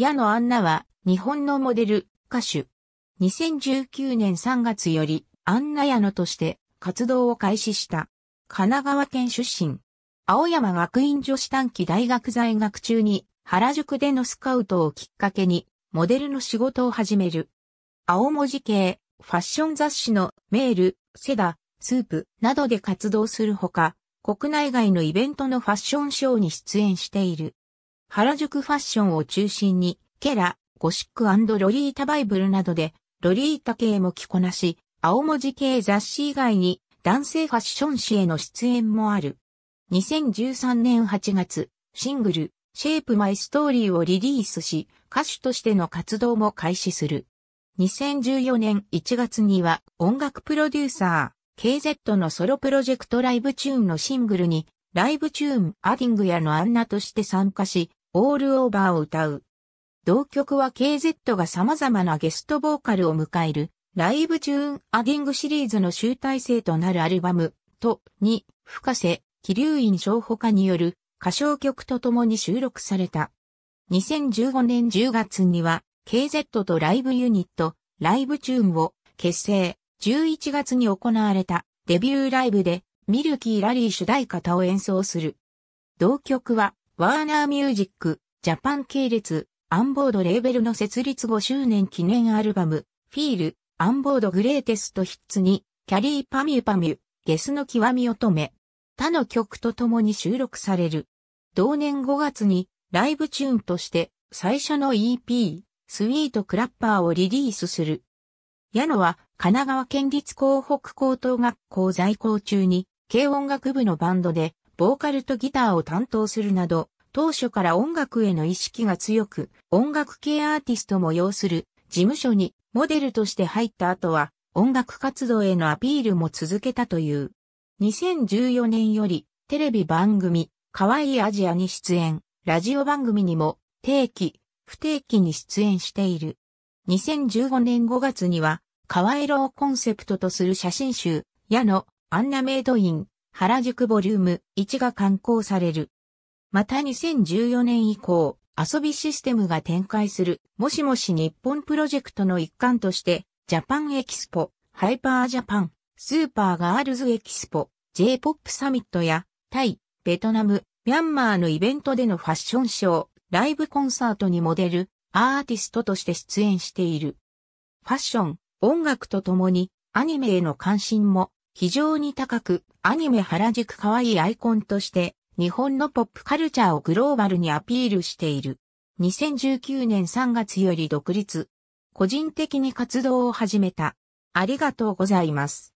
矢野アンナは、日本のモデル、歌手。2019年3月より、アンナ矢野として活動を開始した。神奈川県出身。青山学院女子短期大学在学中に、原宿でのスカウトをきっかけに、モデルの仕事を始める。青文字系、ファッション雑誌のメール、セダ、スープなどで活動するほか、国内外のイベントのファッションショーに出演している。原宿ファッションを中心に、ケラ、ゴシックロリータバイブルなどで、ロリータ系も着こなし、青文字系雑誌以外に、男性ファッション誌への出演もある。2013年8月、シングル、シェイプマイストーリーをリリースし、歌手としての活動も開始する。2014年1月には音楽プロデューサー、KZ のソロプロジェクトライブチューンのシングルに、ライブチューンアディングやのアンナとして参加し、オールオーバーを歌う。同曲は KZ が様々なゲストボーカルを迎える、ライブチューンアディングシリーズの集大成となるアルバム、と、に、深瀬、気流院小他による歌唱曲と共に収録された。2015年10月には、KZ とライブユニット、ライブチューンを結成。11月に行われたデビューライブでミルキーラリー主題歌を演奏する。同曲はワーナーミュージック、ジャパン系列、アンボードレーベルの設立5周年記念アルバム、フィール、アンボードグレーテストヒッツに、キャリーパミュパミュ、ゲスの極み乙女、他の曲と共に収録される。同年5月に、ライブチューンとして、最初の EP、スイートクラッパーをリリースする。矢野は、神奈川県立港北高等学校在校中に、軽音楽部のバンドで、ボーカルとギターを担当するなど、当初から音楽への意識が強く、音楽系アーティストも要する事務所にモデルとして入った後は、音楽活動へのアピールも続けたという。2014年より、テレビ番組、かわいいアジアに出演、ラジオ番組にも、定期、不定期に出演している。2015年5月には、かわいろをコンセプトとする写真集、矢野、アンナメイドイン、原宿ボリューム1が刊行される。また2014年以降、遊びシステムが展開する、もしもし日本プロジェクトの一環として、ジャパンエキスポ、ハイパージャパン、スーパーガールズエキスポ、J-POP サミットや、タイ、ベトナム、ミャンマーのイベントでのファッションショー、ライブコンサートにモデル、アーティストとして出演している。ファッション、音楽とともに、アニメへの関心も非常に高く、アニメ原宿可愛いアイコンとして、日本のポップカルチャーをグローバルにアピールしている。2019年3月より独立。個人的に活動を始めた。ありがとうございます。